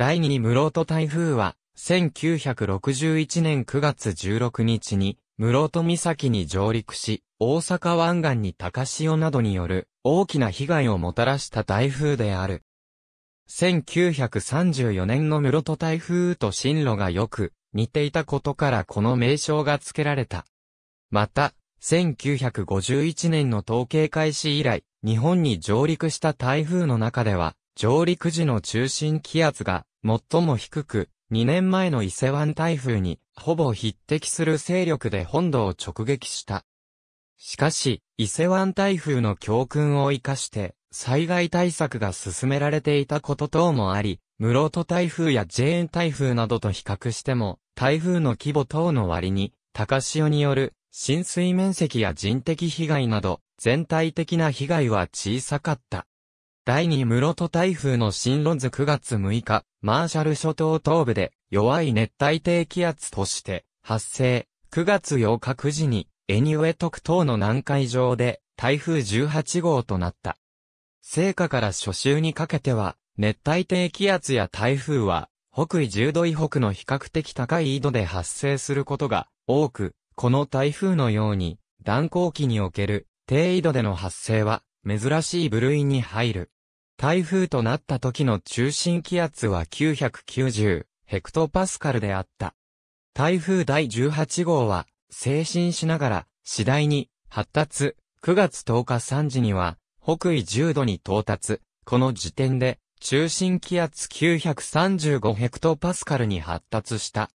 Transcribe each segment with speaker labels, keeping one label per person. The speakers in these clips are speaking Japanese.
Speaker 1: 第2室戸台風は、1961年9月16日に、室戸岬に上陸し、大阪湾岸に高潮などによる大きな被害をもたらした台風である。1934年の室戸台風と進路がよく似ていたことからこの名称が付けられた。また、1951年の統計開始以来、日本に上陸した台風の中では、上陸時の中心気圧が最も低く、2年前の伊勢湾台風に、ほぼ匹敵する勢力で本土を直撃した。しかし、伊勢湾台風の教訓を活かして、災害対策が進められていたこと等もあり、室戸台風やジェーン台風などと比較しても、台風の規模等の割に、高潮による浸水面積や人的被害など、全体的な被害は小さかった。第2室戸台風の進路図9月6日、マーシャル諸島東部で弱い熱帯低気圧として発生。9月8日9時にエニウェトク島の南海上で台風18号となった。成果から初秋にかけては熱帯低気圧や台風は北緯10度以北の比較的高い緯度で発生することが多く、この台風のように断行期における低緯度での発生は珍しい部類に入る。台風となった時の中心気圧は990ヘクトパスカルであった。台風第18号は、精神しながら、次第に、発達、9月10日3時には、北緯10度に到達。この時点で、中心気圧935ヘクトパスカルに発達した。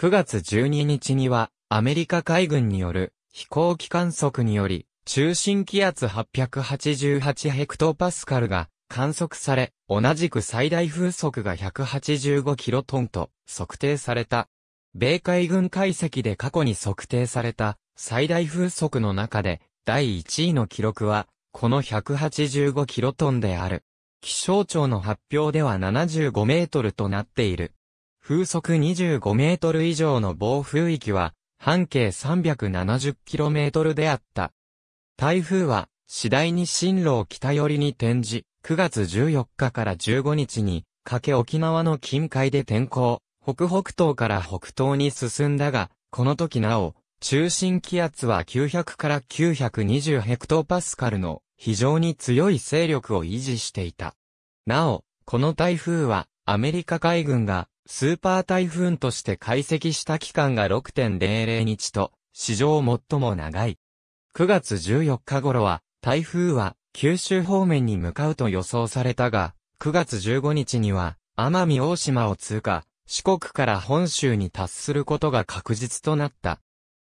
Speaker 1: 9月12日には、アメリカ海軍による飛行機観測により、中心気圧888ヘクトパスカルが観測され、同じく最大風速が185キロトンと測定された。米海軍解析で過去に測定された最大風速の中で第1位の記録は、この185キロトンである。気象庁の発表では75メートルとなっている。風速25メートル以上の暴風域は、半径3 7 0キロメートルであった。台風は、次第に進路を北寄りに転じ、9月14日から15日に、かけ沖縄の近海で天候、北北東から北東に進んだが、この時なお、中心気圧は900から920ヘクトパスカルの非常に強い勢力を維持していた。なお、この台風はアメリカ海軍がスーパー台風として解析した期間が6.00日と史上最も長い。9月14日頃は台風は九州方面に向かうと予想されたが、9月15日には、奄美大島を通過、四国から本州に達することが確実となった。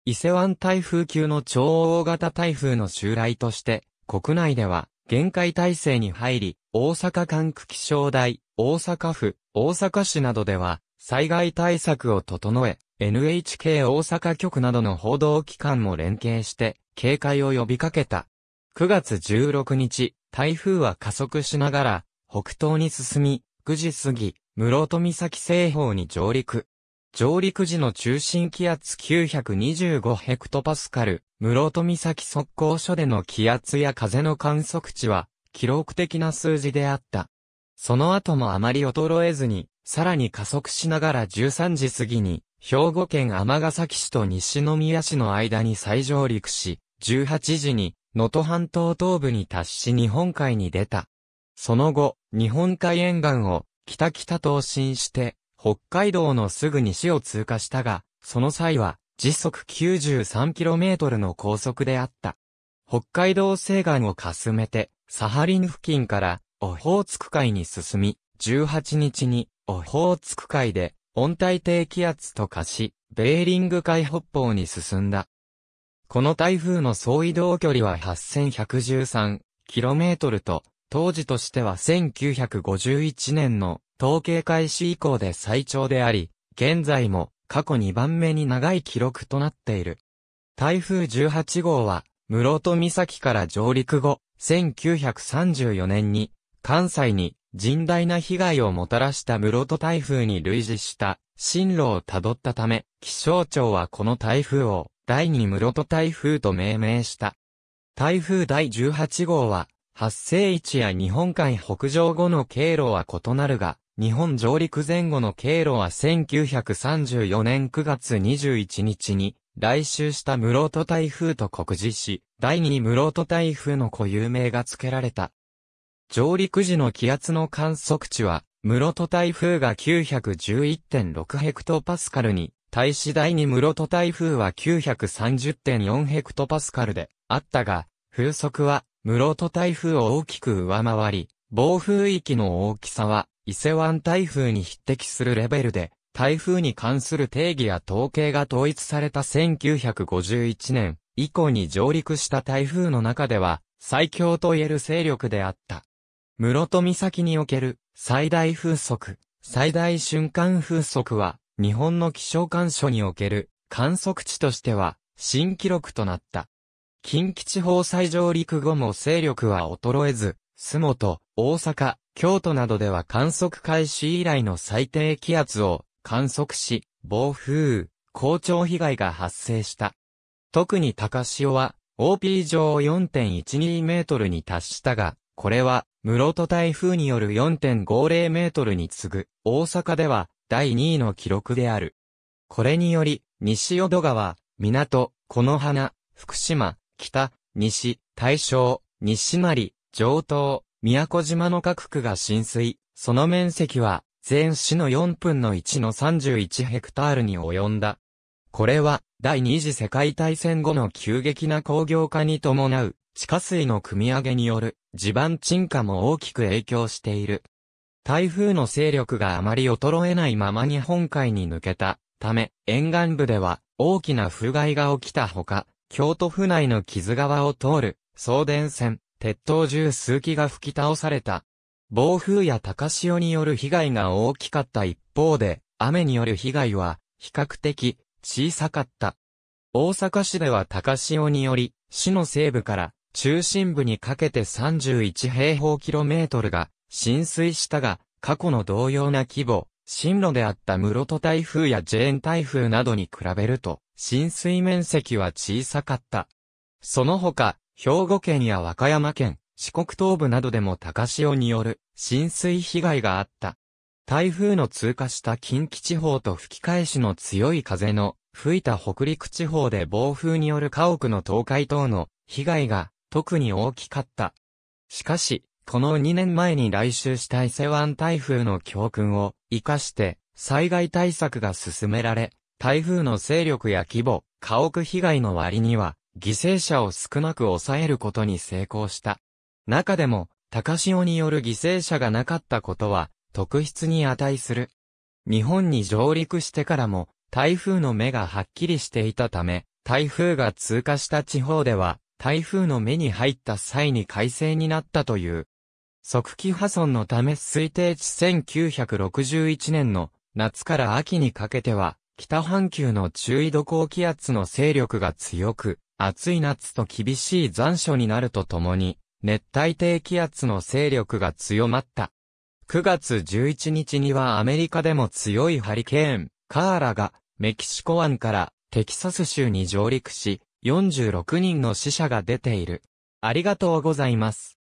Speaker 1: 伊勢湾台風級の超大型台風の襲来として、国内では、限界体制に入り、大阪管区気象台、大阪府、大阪市などでは、災害対策を整え、NHK 大阪局などの報道機関も連携して、警戒を呼びかけた。9月16日、台風は加速しながら、北東に進み、9時過ぎ、室戸岬西方に上陸。上陸時の中心気圧925ヘクトパスカル、室戸岬速攻所での気圧や風の観測値は、記録的な数字であった。その後もあまり衰えずに、さらに加速しながら13時過ぎに、兵庫県尼崎市と西宮市の間に再上陸し、18時に能登半島東部に達し日本海に出た。その後、日本海沿岸を北北東進して、北海道のすぐ西を通過したが、その際は時速 93km の高速であった。北海道西岸をかすめて、サハリン付近からオホーツク海に進み、18日にオホーツク海で温帯低気圧と化し、ベーリング海北方に進んだ。この台風の総移動距離は 8113km と、当時としては1951年の統計開始以降で最長であり、現在も過去2番目に長い記録となっている。台風18号は、室戸岬から上陸後、1934年に、関西に甚大な被害をもたらした室戸台風に類似した進路をたどったため、気象庁はこの台風を第2室戸台風と命名した。台風第18号は、発生位置や日本海北上後の経路は異なるが、日本上陸前後の経路は1934年9月21日に来襲した室戸台風と告示し、第2室戸台風の固有名が付けられた。上陸時の気圧の観測値は、室戸台風が911.6ヘクトパスカルに大次第に室戸台風は930.4ヘクトパスカルであったが、風速は室戸台風を大きく上回り、暴風域の大きさは伊勢湾台風に匹敵するレベルで、台風に関する定義や統計が統一された1951年以降に上陸した台風の中では最強と言える勢力であった。室戸岬における最大風速、最大瞬間風速は日本の気象観所における観測地としては新記録となった。近畿地方最上陸後も勢力は衰えず、洲本、大阪、京都などでは観測開始以来の最低気圧を観測し、暴風、高潮被害が発生した。特に高潮は、OP 上4.12メートルに達したが、これは、室戸台風による4.50メートルに次ぐ、大阪では第2位の記録である。これにより、西淀川、港、この花、福島、北、西、大正、西成、上東、宮古島の各区が浸水、その面積は、全市の4分の1の31ヘクタールに及んだ。これは、第二次世界大戦後の急激な工業化に伴う、地下水の組み上げによる地盤沈下も大きく影響している。台風の勢力があまり衰えないまま日本海に抜けたため、沿岸部では大きな風害が起きたほか、京都府内の木津川を通る送電線、鉄塔中数機が吹き倒された。暴風や高潮による被害が大きかった一方で、雨による被害は比較的小さかった。大阪市では高潮により、市の西部から中心部にかけて31平方キロメートルが浸水したが、過去の同様な規模、進路であった室戸台風やジェーン台風などに比べると、浸水面積は小さかった。その他、兵庫県や和歌山県、四国東部などでも高潮による浸水被害があった。台風の通過した近畿地方と吹き返しの強い風の吹いた北陸地方で暴風による家屋の倒壊等の被害が特に大きかった。しかし、この2年前に来襲した伊勢湾台風の教訓を活かして災害対策が進められ、台風の勢力や規模、家屋被害の割には犠牲者を少なく抑えることに成功した。中でも、高潮による犠牲者がなかったことは特筆に値する。日本に上陸してからも台風の目がはっきりしていたため、台風が通過した地方では台風の目に入った際に快晴になったという即気破損のため推定値1961年の夏から秋にかけては、北半球の中緯度高気圧の勢力が強く、暑い夏と厳しい残暑になるとともに、熱帯低気圧の勢力が強まった。9月11日にはアメリカでも強いハリケーン、カーラが、メキシコ湾からテキサス州に上陸し、46人の死者が出ている。ありがとうございます。